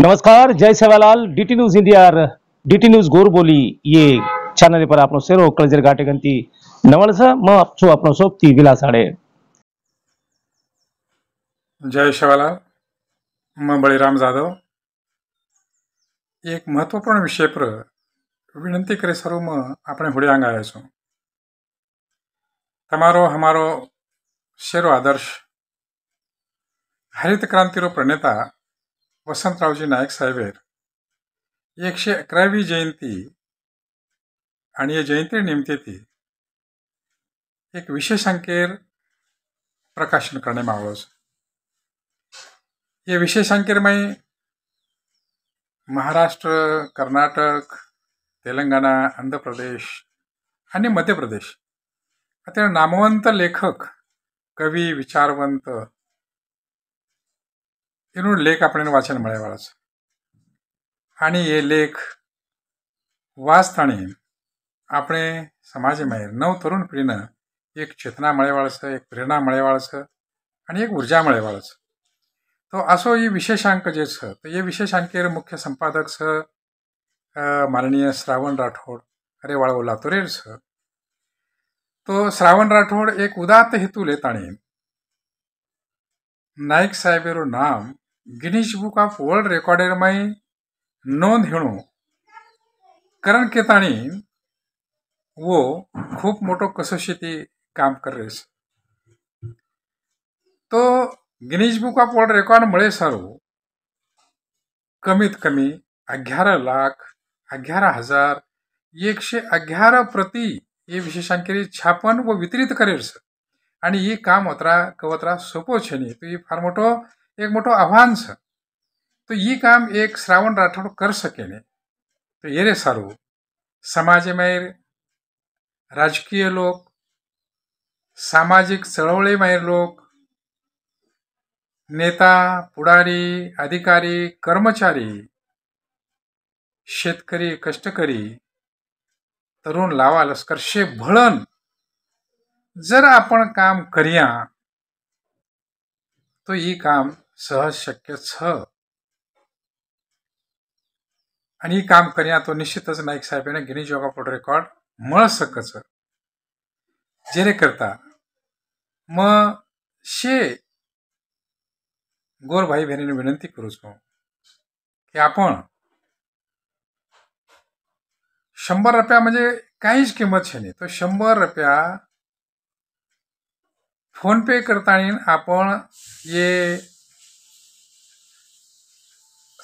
नमस्कार जय Sevalal DT news India DT news Gorboli એ ચેનલ પર આપનો શેરો કળજર ગાટે ગંતી નવળ છે હું આપ છું આપનો સોપતી વિલાસાડે જય સેવાલાલ હું બળીરામ જાદવ એક મહત્વપૂર્ણ વિષય પર વિનંતી કરે શરૂમાં આપણે હોડિયાંગ આવ્યા છું તમારો અમારો શેરો આદર્શ હરિત ક્રાંતિનો પ્રણેતા वसंतरावजी नायक साहेब एकशे अकरावी जयंती आणि या जयंती निमित्ती एक विशेष विशेषांकेर प्रकाशन करणे हे ये विशेषांकेर में महाराष्ट्र कर्नाटक तेलंगणा आंध्र प्रदेश आणि मध्य प्रदेश आता नामवंत लेखक कवी विचारवंत तेनो लेख आपण वाचन मिळेवाळाचं आणि ये लेख वाचता आपण समाजमय नव तरुण पिढीनं एक चेतना मिळे एक प्रेरणा मिळेवाळाचं आणि एक ऊर्जा मिळेवाळाचं तो असो ही विशेषांक जे सशेषांकेर मुख्य संपादक स माननीय श्रावण राठोड अरे वाळओ लातोरेर तो श्रावण राठोड एक उदात हेतू लेता नायक नाईक नाम Guinness book of world records मई नोंद घेणं करण केताणी वो खूप मोठो कसोशी ती काम करेस तो Guinness book of world record मुळे सारू कमीत कमी अग्यारह लाख अग्यारह हजार एकशे अग्यारह प्रति हे विशेषांखेरी छापन व वितरित करेल आणि ही काम अत्रा कवत्रा सोपो छेनी तो ही फार मोठो एक मोठं आव्हान ही काम एक श्रावण राठोड कर सकेने ने सार समाज समाजमय राजकीय लोक सामाजिक चळवळी लोक नेता पुढारी अधिकारी कर्मचारी शेतकरी कष्टकरी तरुण लावा लष्कर शे भळण जर आपण काम करिया तो ही काम सहज शक्य छ आणि काम करण्या तो निश्चितच नाईक साहेब गिनीज योगा फोटो रेकॉर्ड मळ सकच जेणे करता म शे गोर भाई बहिणीने विनंती करू की आपण शंभर रुपया म्हणजे काहीच किंमत छे नाही तो शंभर रुपया फोन पे करता आपण ये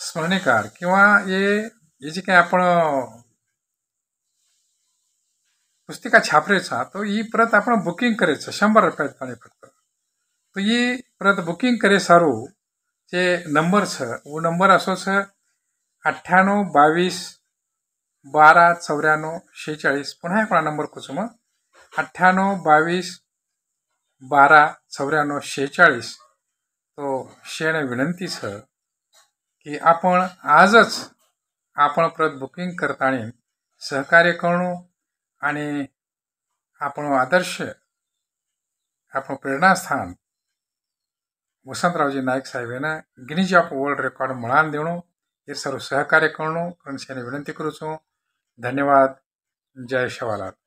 स्मरणिकार किंवा हे हे जे काही आपण पुस्तिका छापरेचा तो ही प्रत आपण बुकिंग करायचं शंभर रुपयात पाणी फक्त तो ही प्रत बुकिंग करे सारू जे नंबर छ वो नंबर असो छ अठ्ठ्याण्णव बावीस बारा चौऱ्याण्णव शेहेचाळीस पुन्हा एक नंबर कुचो मग अठ्ठ्याण्णव बावीस बारा चौऱ्याण्णव शेहेचाळीस तो शेण विनंती छ की आपण आजच आपण प्रत बुकिंग करताना सहकार्य करणू आणि आपण आदर्श आपण प्रेरणास्थान वसंतरावजी नाईक यांना गिनीज ऑफ वर्ल्ड रेकॉर्ड म्हणान देणं हे सर्व सहकार्य करणु विनंती करूचो धन्यवाद जय शवालाल